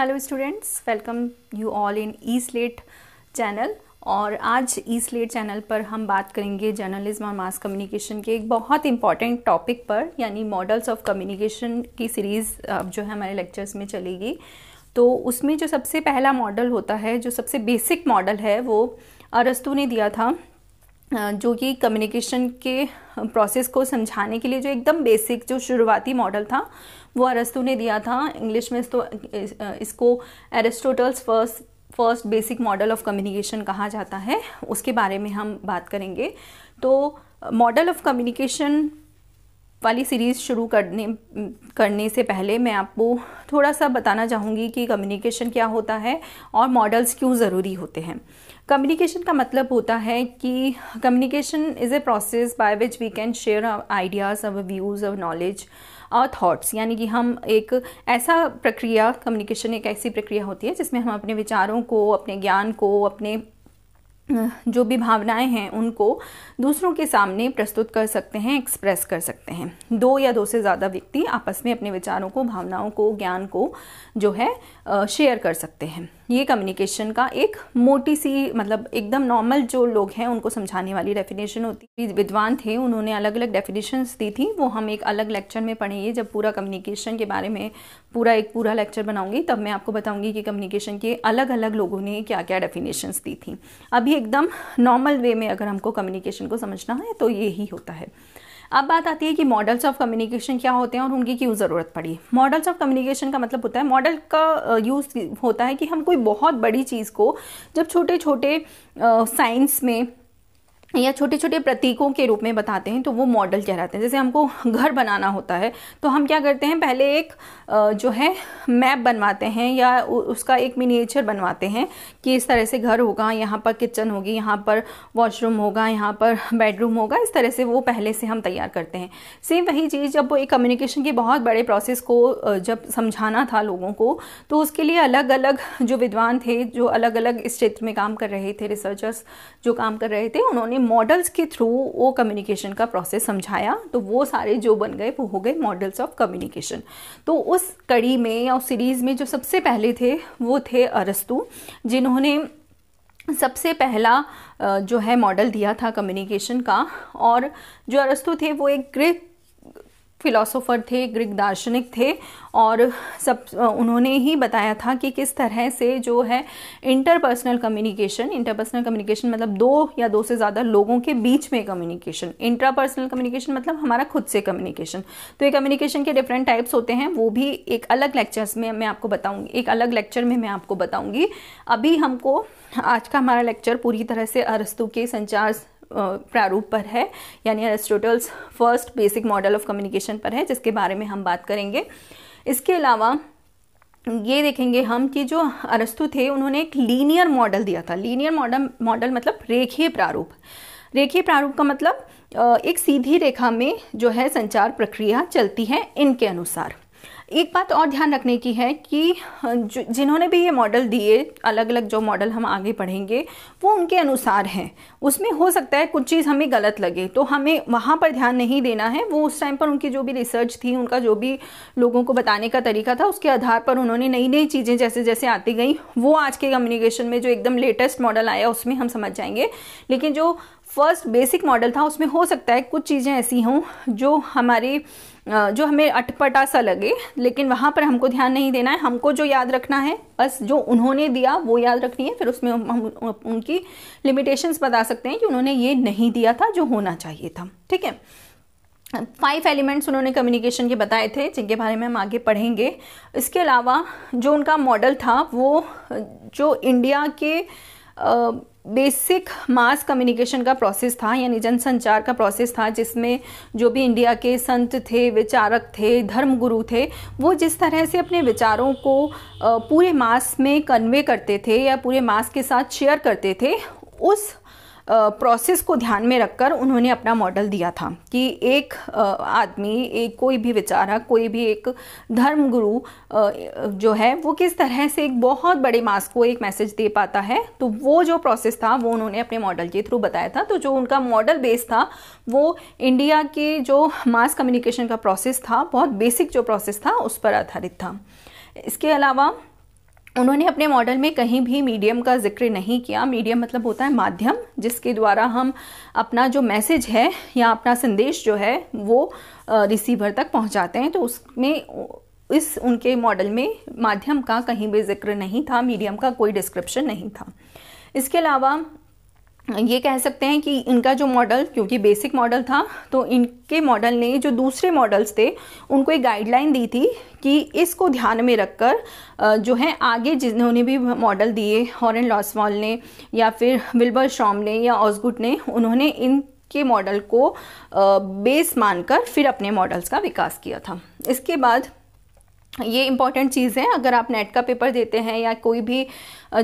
hello students welcome you all in E slate channel और आज ई slate channel पर हम बात करेंगे जर्नलिज्म और मास कम्युनिकेशन के एक बहुत इंपॉर्टेंट टॉपिक पर यानी मॉडल्स ऑफ कम्युनिकेशन की सीरीज़ अब जो है हमारे लेक्चर्स में चलेगी तो उसमें जो सबसे पहला मॉडल होता है जो सबसे बेसिक मॉडल है वो अरस्तु ने दिया था जो कि कम्युनिकेशन के प्रोसेस को समझाने के लिए जो एकदम बेसिक जो शुरुआती मॉडल था वो अरस्तु ने दिया था इंग्लिश में तो इसको Aristotle's first first basic model of communication कहा जाता है उसके बारे में हम बात करेंगे तो मॉडल ऑफ कम्युनिकेशन वाली सीरीज़ शुरू करने करने से पहले मैं आपको थोड़ा सा बताना चाहूँगी कि कम्युनिकेशन क्या होता है और मॉडल्स क्यों ज़रूरी होते हैं कम्युनिकेशन का मतलब होता है कि communication is a process by which we can share ideas our views our knowledge और थाट्स यानी कि हम एक ऐसा प्रक्रिया कम्युनिकेशन एक ऐसी प्रक्रिया होती है जिसमें हम अपने विचारों को अपने ज्ञान को अपने जो भी भावनाएं हैं उनको दूसरों के सामने प्रस्तुत कर सकते हैं एक्सप्रेस कर सकते हैं दो या दो से ज़्यादा व्यक्ति आपस में अपने विचारों को भावनाओं को ज्ञान को जो है शेयर कर सकते हैं ये कम्युनिकेशन का एक मोटी सी मतलब एकदम नॉर्मल जो लोग हैं उनको समझाने वाली डेफिनेशन होती है विद्वान थे उन्होंने अलग अलग डेफिनेशन दी थी वो हम एक अलग लेक्चर में पढ़ेंगे जब पूरा कम्युनिकेशन के बारे में पूरा एक पूरा लेक्चर बनाऊंगी तब मैं आपको बताऊंगी कि कम्युनिकेशन के अलग अलग लोगों ने क्या क्या डेफिनेशन दी थी अभी एकदम नॉर्मल वे में अगर हमको कम्युनिकेशन को समझना है तो ये ही होता है अब बात आती है कि मॉडल्स ऑफ कम्युनिकेशन क्या होते हैं और उनकी क्यों ज़रूरत पड़ी मॉडल्स ऑफ कम्युनिकेशन का मतलब होता है मॉडल का यूज़ होता है कि हम कोई बहुत बड़ी चीज़ को जब छोटे छोटे साइंस में या छोटे छोटे प्रतीकों के रूप में बताते हैं तो वो मॉडल कहलाते हैं जैसे हमको घर बनाना होता है तो हम क्या करते हैं पहले एक जो है मैप बनवाते हैं या उसका एक मिनिएचर बनवाते हैं कि इस तरह से घर होगा यहाँ पर किचन होगी यहाँ पर वॉशरूम होगा यहाँ पर बेडरूम होगा इस तरह से वो पहले से हम तैयार करते हैं सेम वही चीज़ जब वो एक कम्युनिकेशन के बहुत बड़े प्रोसेस को जब समझाना था लोगों को तो उसके लिए अलग अलग जो विद्वान थे जो अलग अलग इस क्षेत्र में काम कर रहे थे रिसर्चर्स जो काम कर रहे थे उन्होंने मॉडल्स के थ्रू वो कम्युनिकेशन का प्रोसेस समझाया तो वो सारे जो बन गए वो हो गए मॉडल्स ऑफ कम्युनिकेशन तो उस कड़ी में या उस सीरीज़ में जो सबसे पहले थे वो थे अरस्तु जिन्होंने सबसे पहला जो है मॉडल दिया था कम्युनिकेशन का और जो अरस्तु थे वो एक ग्रीक फिलोसोफ़र थे ग्रीक दार्शनिक थे और सब उन्होंने ही बताया था कि किस तरह से जो है इंटरपर्सनल कम्युनिकेशन इंटरपर्सनल कम्युनिकेशन मतलब दो या दो से ज़्यादा लोगों के बीच में कम्युनिकेशन इंट्रापर्सनल कम्युनिकेशन मतलब हमारा खुद से कम्युनिकेशन तो ये कम्युनिकेशन के डिफरेंट टाइप्स होते हैं वो भी एक अलग लेक्चर्स में मैं आपको बताऊँगी एक अलग लेक्चर में मैं आपको बताऊँगी अभी हमको आज का हमारा लेक्चर पूरी तरह से अरस्तु के संचार प्रारूप पर है यानी Aristotle's first basic model of communication पर है जिसके बारे में हम बात करेंगे इसके अलावा ये देखेंगे हम कि जो अरस्तु थे उन्होंने एक लीनियर मॉडल दिया था लीनियर मॉडल मॉडल मतलब रेखीय प्रारूप रेखीय प्रारूप का मतलब एक सीधी रेखा में जो है संचार प्रक्रिया चलती है इनके अनुसार एक बात और ध्यान रखने की है कि जिन्होंने भी ये मॉडल दिए अलग अलग जो मॉडल हम आगे पढ़ेंगे वो उनके अनुसार हैं उसमें हो सकता है कुछ चीज़ हमें गलत लगे तो हमें वहाँ पर ध्यान नहीं देना है वो उस टाइम पर उनकी जो भी रिसर्च थी उनका जो भी लोगों को बताने का तरीका था उसके आधार पर उन्होंने नई नई चीज़ें जैसे जैसे आती गई वो आज के कम्युनिकेशन में जो एकदम लेटेस्ट मॉडल आया उसमें हम समझ जाएंगे लेकिन जो फर्स्ट बेसिक मॉडल था उसमें हो सकता है कुछ चीज़ें ऐसी हों जो हमारे जो हमें अटपटा सा लगे लेकिन वहाँ पर हमको ध्यान नहीं देना है हमको जो याद रखना है बस जो उन्होंने दिया वो याद रखनी है फिर उसमें हम उनकी लिमिटेशंस बता सकते हैं कि उन्होंने ये नहीं दिया था जो होना चाहिए था ठीक है फाइव एलिमेंट्स उन्होंने कम्युनिकेशन के बताए थे जिनके बारे में हम आगे पढ़ेंगे इसके अलावा जो उनका मॉडल था वो जो इंडिया के बेसिक मास कम्युनिकेशन का प्रोसेस था यानी जनसंचार का प्रोसेस था जिसमें जो भी इंडिया के संत थे विचारक थे धर्मगुरु थे वो जिस तरह से अपने विचारों को पूरे मास में कन्वे करते थे या पूरे मास के साथ शेयर करते थे उस प्रोसेस को ध्यान में रखकर उन्होंने अपना मॉडल दिया था कि एक आदमी एक कोई भी विचारक कोई भी एक धर्म गुरु जो है वो किस तरह से एक बहुत बड़े मास को एक मैसेज दे पाता है तो वो जो प्रोसेस था वो उन्होंने अपने मॉडल के थ्रू बताया था तो जो उनका मॉडल बेस था वो इंडिया के जो मास कम्युनिकेशन का प्रोसेस था बहुत बेसिक जो प्रोसेस था उस पर आधारित था इसके अलावा उन्होंने अपने मॉडल में कहीं भी मीडियम का जिक्र नहीं किया मीडियम मतलब होता है माध्यम जिसके द्वारा हम अपना जो मैसेज है या अपना संदेश जो है वो रिसीवर तक पहुंचाते हैं तो उसमें इस उनके मॉडल में माध्यम का कहीं भी जिक्र नहीं था मीडियम का कोई डिस्क्रिप्शन नहीं था इसके अलावा ये कह सकते हैं कि इनका जो मॉडल क्योंकि बेसिक मॉडल था तो इनके मॉडल ने जो दूसरे मॉडल्स थे उनको एक गाइडलाइन दी थी कि इसको ध्यान में रखकर जो है आगे जिन्होंने भी मॉडल दिए हॉरन लॉसवॉल ने या फिर विल्बर श्रॉम ने या ऑसगुट ने उन्होंने इन के मॉडल को बेस मानकर फिर अपने मॉडल्स का विकास किया था इसके बाद ये इंपॉर्टेंट चीज़ है अगर आप नेट का पेपर देते हैं या कोई भी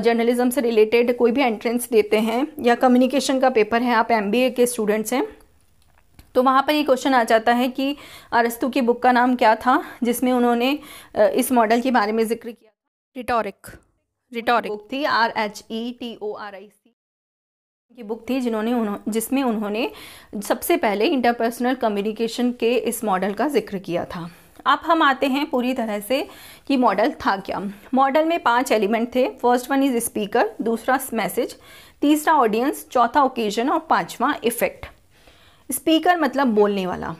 जर्नलिज्म से रिलेटेड कोई भी एंट्रेंस देते हैं या कम्युनिकेशन का पेपर है आप एम के स्टूडेंट्स हैं तो वहाँ पर ये क्वेश्चन आ जाता है कि अरस्तु की बुक का नाम क्या था जिसमें उन्होंने इस मॉडल के बारे में जिक्र किया रिटोरिक रिटोरिक बुक थी R H E T O R I C की बुक थी जिन्होंने उन्हों जिसमें उन्होंने सबसे पहले इंटरपर्सनल कम्युनिकेशन के इस मॉडल का जिक्र किया था अब हम आते हैं पूरी तरह से कि मॉडल था क्या मॉडल में पांच एलिमेंट थे फर्स्ट वन इज स्पीकर दूसरा मैसेज तीसरा ऑडियंस चौथा ओकेजन और पांचवा इफेक्ट स्पीकर मतलब बोलने वाला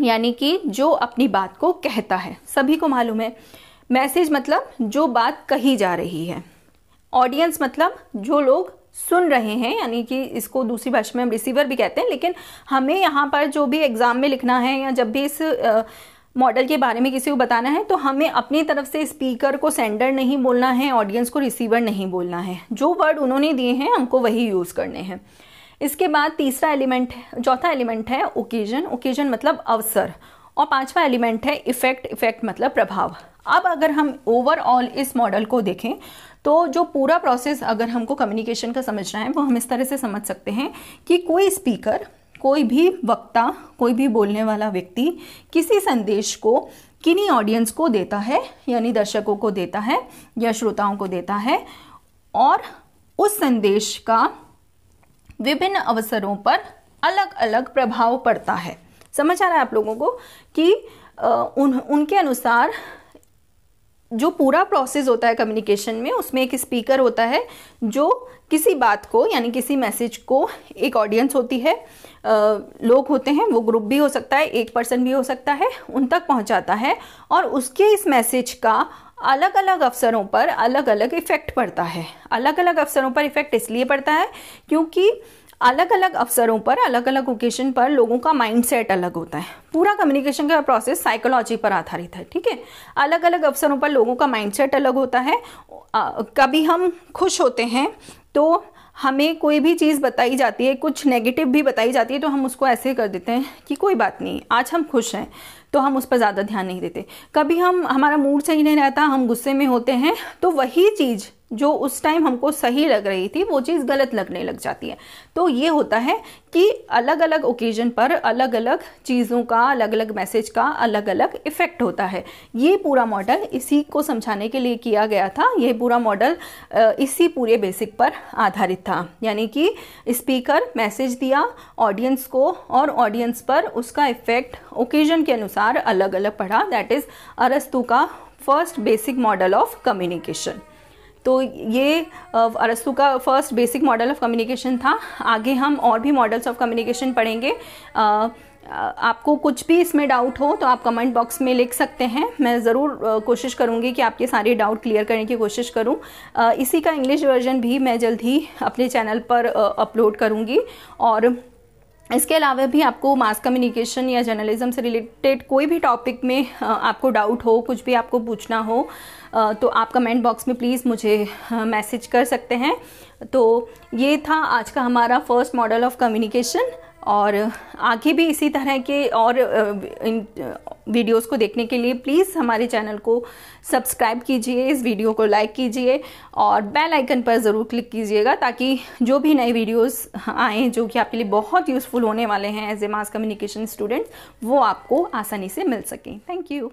यानी कि जो अपनी बात को कहता है सभी को मालूम है मैसेज मतलब जो बात कही जा रही है ऑडियंस मतलब जो लोग सुन रहे हैं यानी कि इसको दूसरी भाषा में हम रिसीवर भी कहते हैं लेकिन हमें यहाँ पर जो भी एग्ज़ाम में लिखना है या जब भी इस मॉडल के बारे में किसी को बताना है तो हमें अपनी तरफ से स्पीकर को सेंडर नहीं बोलना है ऑडियंस को रिसीवर नहीं बोलना है जो वर्ड उन्होंने दिए हैं हमको वही यूज़ करने हैं इसके बाद तीसरा एलिमेंट चौथा एलिमेंट है ओकेजन ओकेजन मतलब अवसर और पांचवा एलिमेंट है इफ़ेक्ट इफ़ेक्ट मतलब प्रभाव अब अगर हम ओवरऑल इस मॉडल को देखें तो जो पूरा प्रोसेस अगर हमको कम्युनिकेशन का समझना है वो हम इस तरह से समझ सकते हैं कि कोई स्पीकर कोई भी वक्ता कोई भी बोलने वाला व्यक्ति किसी संदेश को किन्हीं ऑडियंस को देता है यानी दर्शकों को देता है या श्रोताओं को देता है और उस संदेश का विभिन्न अवसरों पर अलग अलग प्रभाव पड़ता है समझ आ रहा है आप लोगों को कि उन उनके अनुसार जो पूरा प्रोसेस होता है कम्युनिकेशन में उसमें एक स्पीकर होता है जो किसी बात को यानी किसी मैसेज को एक ऑडियंस होती है लोग होते हैं वो ग्रुप भी हो सकता है एक पर्सन भी हो सकता है उन तक पहुंचाता है और उसके इस मैसेज का अलग अलग अवसरों पर अलग अलग इफ़ेक्ट पड़ता है अलग अलग अवसरों पर इफ़ेक्ट इसलिए पड़ता है क्योंकि अलग अलग अवसरों पर अलग अलग ओकेशन पर लोगों का माइंडसेट अलग होता है पूरा कम्युनिकेशन का प्रोसेस साइकोलॉजी पर आधारित है ठीक है अलग अलग अवसरों पर लोगों का माइंडसेट अलग होता है आ, कभी हम खुश होते हैं तो हमें कोई भी चीज़ बताई जाती है कुछ नेगेटिव भी बताई जाती है तो हम उसको ऐसे कर देते हैं कि कोई बात नहीं आज हम खुश हैं तो हम उस पर ज़्यादा ध्यान नहीं देते कभी हम हमारा मूड सही नहीं रहता हम गुस्से में होते हैं तो वही चीज़ जो उस टाइम हमको सही लग रही थी वो चीज़ गलत लगने लग जाती है तो ये होता है कि अलग अलग ओकेजन पर अलग अलग चीज़ों का अलग अलग मैसेज का अलग अलग इफ़ेक्ट होता है ये पूरा मॉडल इसी को समझाने के लिए किया गया था ये पूरा मॉडल इसी पूरे बेसिक पर आधारित था यानी कि स्पीकर मैसेज दिया ऑडियंस को और ऑडियंस पर उसका इफ़ेक्ट ओकेजन के अनुसार अलग अलग पढ़ा दैट इज़ अरस्तु का first basic model of communication तो ये अरस्तु का first basic model of communication था आगे हम और भी मॉडल्स ऑफ कम्युनिकेशन पढ़ेंगे आपको कुछ भी इसमें डाउट हो तो आप कमेंट बॉक्स में लिख सकते हैं मैं ज़रूर कोशिश करूँगी कि आपके सारे डाउट क्लियर करने की कोशिश करूँ इसी का इंग्लिश वर्जन भी मैं जल्द ही अपने चैनल पर अपलोड करूँगी और इसके अलावा भी आपको मास कम्युनिकेशन या जर्नलिज्म से रिलेटेड कोई भी टॉपिक में आपको डाउट हो कुछ भी आपको पूछना हो तो आप कमेंट बॉक्स में प्लीज़ मुझे मैसेज कर सकते हैं तो ये था आज का हमारा फर्स्ट मॉडल ऑफ कम्युनिकेशन और आगे भी इसी तरह के और इन वीडियोस को देखने के लिए प्लीज़ हमारे चैनल को सब्सक्राइब कीजिए इस वीडियो को लाइक कीजिए और बेल आइकन पर ज़रूर क्लिक कीजिएगा ताकि जो भी नए वीडियोस आएँ जो कि आपके लिए बहुत यूज़फुल होने वाले हैं as a mass communication student वो आपको आसानी से मिल सकें थैंक यू